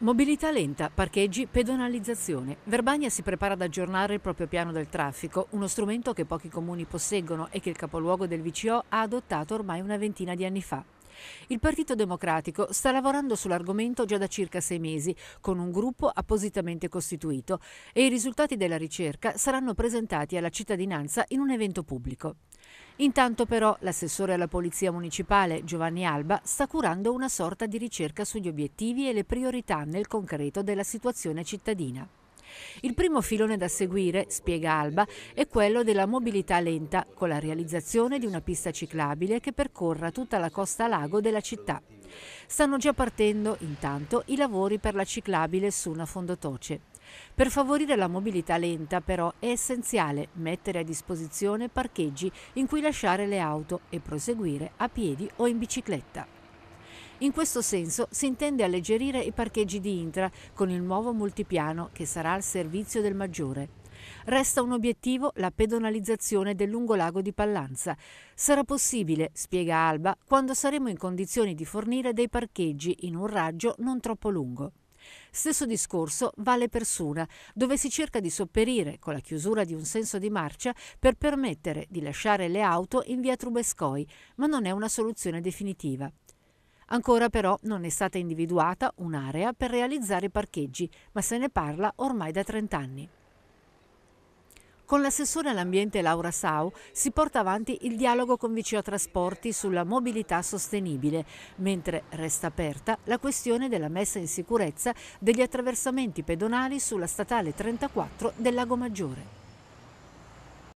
Mobilità lenta, parcheggi, pedonalizzazione. Verbania si prepara ad aggiornare il proprio piano del traffico, uno strumento che pochi comuni posseggono e che il capoluogo del VCO ha adottato ormai una ventina di anni fa. Il Partito Democratico sta lavorando sull'argomento già da circa sei mesi, con un gruppo appositamente costituito, e i risultati della ricerca saranno presentati alla cittadinanza in un evento pubblico. Intanto però l'assessore alla Polizia Municipale Giovanni Alba sta curando una sorta di ricerca sugli obiettivi e le priorità nel concreto della situazione cittadina. Il primo filone da seguire, spiega Alba, è quello della mobilità lenta, con la realizzazione di una pista ciclabile che percorra tutta la costa lago della città. Stanno già partendo, intanto, i lavori per la ciclabile su una fondotoce. Per favorire la mobilità lenta però è essenziale mettere a disposizione parcheggi in cui lasciare le auto e proseguire a piedi o in bicicletta. In questo senso si intende alleggerire i parcheggi di Intra con il nuovo multipiano che sarà al servizio del maggiore. Resta un obiettivo la pedonalizzazione del lungolago di Pallanza. Sarà possibile, spiega Alba, quando saremo in condizioni di fornire dei parcheggi in un raggio non troppo lungo. Stesso discorso vale per Suna, dove si cerca di sopperire con la chiusura di un senso di marcia per permettere di lasciare le auto in via Trubescoi, ma non è una soluzione definitiva. Ancora però non è stata individuata un'area per realizzare parcheggi, ma se ne parla ormai da 30 anni. Con l'assessore all'ambiente Laura Sau si porta avanti il dialogo con Viceo Trasporti sulla mobilità sostenibile, mentre resta aperta la questione della messa in sicurezza degli attraversamenti pedonali sulla statale 34 del Lago Maggiore.